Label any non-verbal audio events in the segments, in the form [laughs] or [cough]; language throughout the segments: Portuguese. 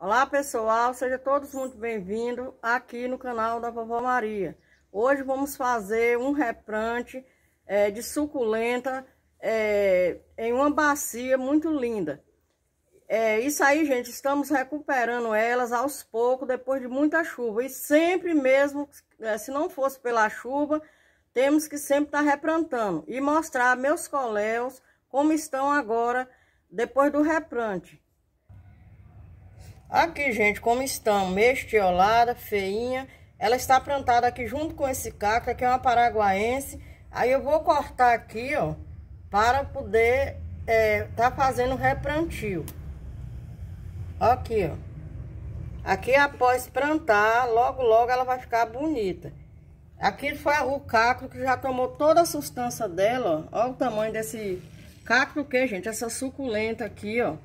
Olá pessoal, sejam todos muito bem-vindos aqui no canal da Vovó Maria. Hoje vamos fazer um reprante é, de suculenta é, em uma bacia muito linda. É isso aí, gente, estamos recuperando elas aos poucos depois de muita chuva. E sempre mesmo, é, se não fosse pela chuva, temos que sempre estar tá replantando e mostrar meus coléus como estão agora depois do replante. Aqui, gente, como estão, mestiolada, feinha. Ela está plantada aqui junto com esse cacto, que é uma paraguaense. Aí eu vou cortar aqui, ó, para poder é, tá fazendo replantio. Aqui, ó. Aqui, após plantar, logo, logo ela vai ficar bonita. Aqui foi o cacto que já tomou toda a substância dela, ó. Olha o tamanho desse cacto que, gente, essa suculenta aqui, ó,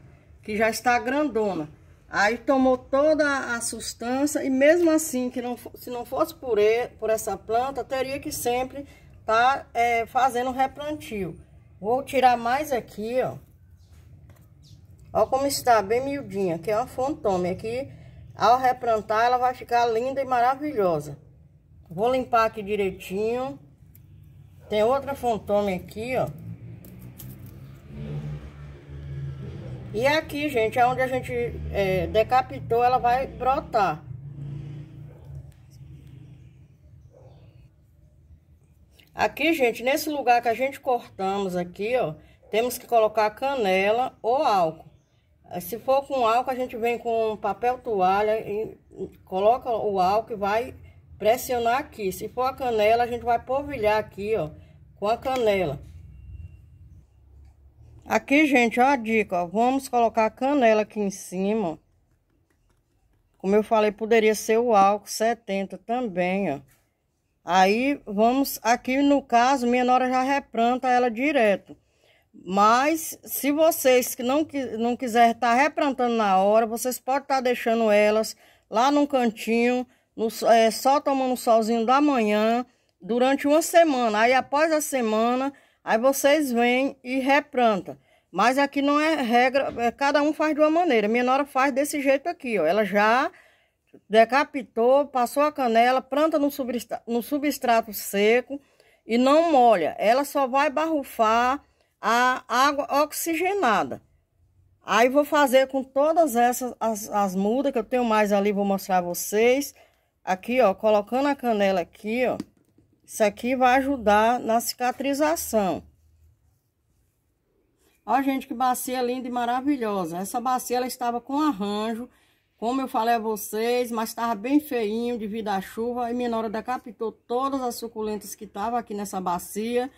que já está grandona. Aí tomou toda a substância e mesmo assim, que não, se não fosse por, ele, por essa planta, teria que sempre estar tá, é, fazendo replantio. Vou tirar mais aqui, ó. Olha como está, bem miudinha, que é uma fontome. Aqui, ao replantar, ela vai ficar linda e maravilhosa. Vou limpar aqui direitinho. Tem outra fontome aqui, ó. E aqui, gente, é onde a gente é, decapitou, ela vai brotar. Aqui, gente, nesse lugar que a gente cortamos aqui, ó, temos que colocar canela ou álcool. Eh, se for com álcool, a gente vem com papel toalha e hum, coloca o álcool e vai pressionar aqui. Se for a canela, a gente vai polvilhar aqui, ó, com a canela. Aqui, gente, ó a dica, ó, vamos colocar a canela aqui em cima. Como eu falei, poderia ser o álcool 70 também, ó. Aí, vamos, aqui no caso, minha nora já replanta ela direto. Mas, se vocês que não, não quiser estar tá replantando na hora, vocês podem estar tá deixando elas lá num cantinho, no, é, só tomando solzinho da manhã, durante uma semana. Aí, após a semana, aí vocês vêm e replantam. Mas aqui não é regra, é, cada um faz de uma maneira. Minha nora faz desse jeito aqui, ó. Ela já decapitou, passou a canela, planta no substrato, no substrato seco e não molha. Ela só vai barrufar a água oxigenada. Aí vou fazer com todas essas as, as mudas que eu tenho mais ali, vou mostrar a vocês. Aqui, ó, colocando a canela aqui, ó. Isso aqui vai ajudar na cicatrização. Ó, gente, que bacia linda e maravilhosa. Essa bacia, ela estava com arranjo, como eu falei a vocês, mas estava bem feinho devido à chuva. E Minora decapitou todas as suculentas que estavam aqui nessa bacia,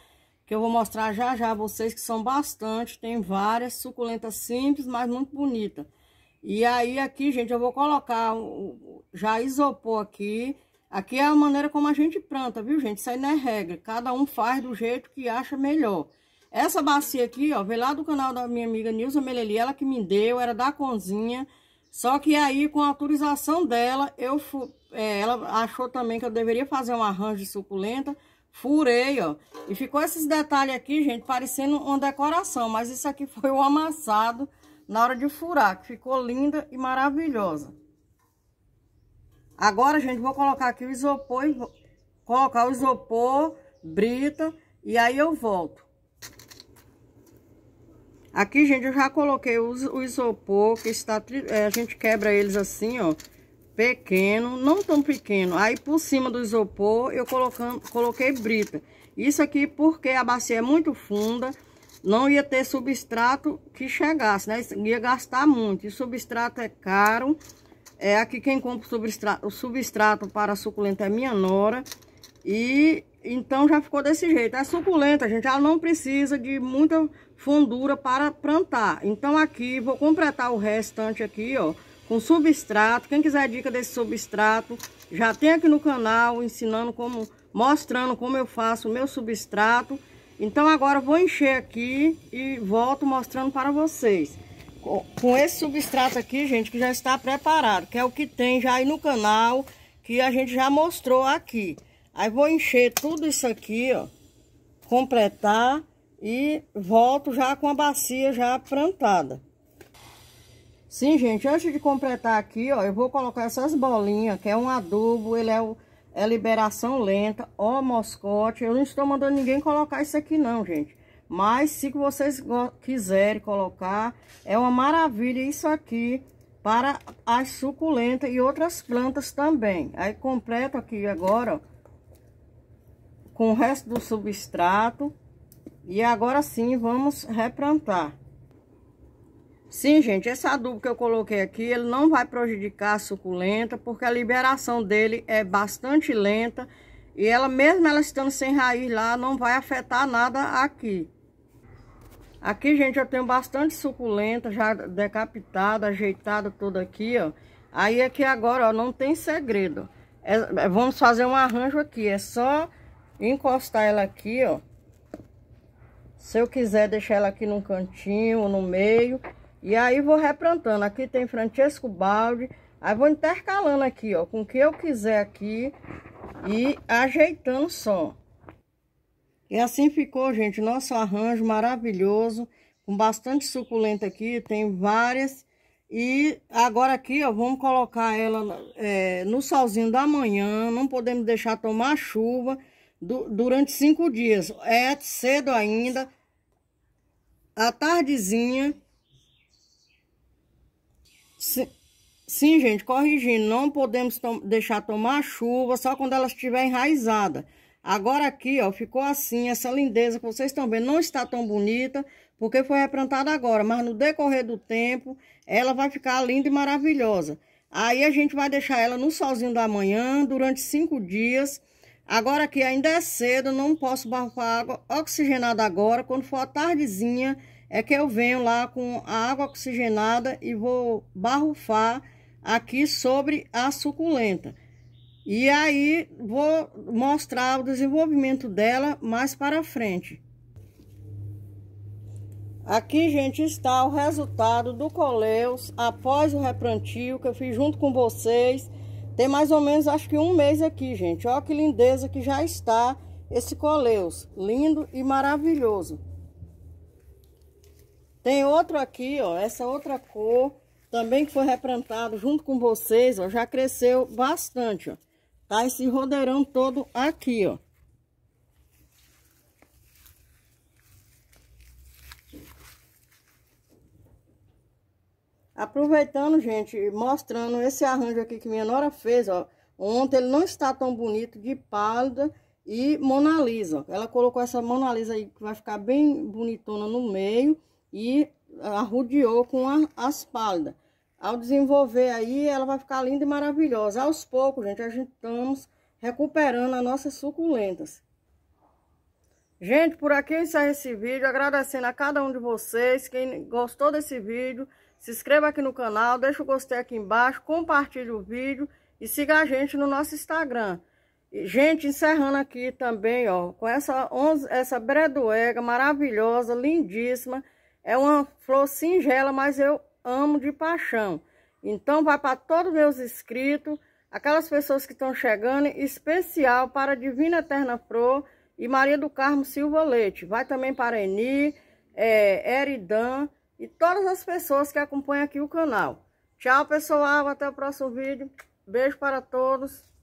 que eu vou mostrar já já a vocês, que são bastante. Tem várias suculentas simples, mas muito bonita. E aí, aqui, gente, eu vou colocar já isopor aqui. Aqui é a maneira como a gente planta, viu, gente? Isso aí não é regra. Cada um faz do jeito que acha melhor. Essa bacia aqui, ó, veio lá do canal da minha amiga Nilza Meleli, ela que me deu, era da Conzinha. Só que aí, com a autorização dela, eu é, ela achou também que eu deveria fazer um arranjo de suculenta. Furei, ó. E ficou esses detalhes aqui, gente, parecendo uma decoração. Mas isso aqui [laughs] foi o amassado na hora de furar, que ficou linda e maravilhosa. Agora, gente, vou colocar aqui o isopor, colocar o isopor, brita, e aí eu volto. Aqui, gente, eu já coloquei o, o isopor, que está... É, a gente quebra eles assim, ó, pequeno, não tão pequeno. Aí, por cima do isopor, eu colocando, coloquei brita. Isso aqui porque a bacia é muito funda, não ia ter substrato que chegasse, né? Ia gastar muito. E substrato é caro. É, aqui quem compra o substrato, o substrato para suculenta é minha nora. E então já ficou desse jeito. É suculenta, gente. Ela não precisa de muita fundura para plantar. Então aqui, vou completar o restante aqui, ó. Com substrato. Quem quiser dica desse substrato, já tem aqui no canal ensinando como... Mostrando como eu faço o meu substrato. Então agora vou encher aqui e volto mostrando para vocês. Com esse substrato aqui, gente, que já está preparado. Que é o que tem já aí no canal, que a gente já mostrou aqui. Aí vou encher tudo isso aqui, ó, completar e volto já com a bacia já plantada. Sim, gente, antes de completar aqui, ó, eu vou colocar essas bolinhas, que é um adubo, ele é, é liberação lenta, ó moscote. Eu não estou mandando ninguém colocar isso aqui não, gente. Mas se vocês quiserem colocar, é uma maravilha isso aqui para as suculentas e outras plantas também. Aí completo aqui agora, ó com o resto do substrato. E agora sim, vamos replantar. Sim, gente, esse adubo que eu coloquei aqui, ele não vai prejudicar a suculenta, porque a liberação dele é bastante lenta. E ela, mesmo ela estando sem raiz lá, não vai afetar nada aqui. Aqui, gente, eu tenho bastante suculenta já decapitada, ajeitada toda aqui, ó. Aí aqui agora, ó, não tem segredo. É, é vamos fazer um arranjo aqui, é só encostar ela aqui, ó. Se eu quiser deixar ela aqui num cantinho, no meio. E aí vou replantando. Aqui tem Francesco Balde. Aí vou intercalando aqui, ó, com o que eu quiser aqui. E ajeitando só. E assim ficou, gente, nosso arranjo maravilhoso. Com bastante suculenta aqui, tem várias. E agora aqui, ó, vamos colocar ela é, no solzinho da manhã. Não podemos deixar tomar chuva durante cinco dias. É cedo ainda. À tardezinha. Sim, sim, gente, corrigindo. Não podemos tom deixar tomar chuva só quando ela estiver enraizada. Agora aqui, ó, ficou assim, essa lindeza que vocês estão vendo. Não está tão bonita, porque foi replantada agora. Mas no decorrer do tempo, ela vai ficar linda e maravilhosa. Aí a gente vai deixar ela no solzinho da manhã durante cinco dias. Agora que ainda é cedo, não posso barrar água oxigenada agora. Quando for a tardezinha, é que eu venho lá com a água oxigenada e vou barrufar aqui sobre a suculenta. E aí, vou mostrar o desenvolvimento dela mais para frente. Aqui, gente, está o resultado do coleus após o replantio que eu fiz junto com vocês. Tem mais ou menos, acho que um mês aqui, gente. Olha que lindeza que já está esse coleus. Lindo e maravilhoso. Tem outro aqui, ó. Essa outra cor também que foi replantado junto com vocês, ó. Já cresceu bastante, ó. Tá esse rodeirão todo aqui, ó. Aproveitando, gente, mostrando esse arranjo aqui que minha nora fez, ó. Ontem ele não está tão bonito de pálida e Mona Lisa. Ela colocou essa Mona Lisa aí que vai ficar bem bonitona no meio e arrudeou com a, as pálidas. Ao desenvolver aí, ela vai ficar linda e maravilhosa. Aos poucos, gente, a gente estamos recuperando as nossas suculentas. Gente, por aqui encerra esse vídeo, agradecendo a cada um de vocês, quem gostou desse vídeo se inscreva aqui no canal, deixa o gostei aqui embaixo, compartilhe o vídeo e siga a gente no nosso Instagram. E, gente, encerrando aqui também, ó, com essa, essa bredoega maravilhosa, lindíssima. É uma flor singela, mas eu amo de paixão. Então, vai para todos meus inscritos, aquelas pessoas que estão chegando, especial para a Divina Eterna Flor e Maria do Carmo Silva Leite. Vai também para Eni, é, Eridan e todas as pessoas que acompanham aqui o canal. Tchau, pessoal. Até o próximo vídeo. Beijo para todos.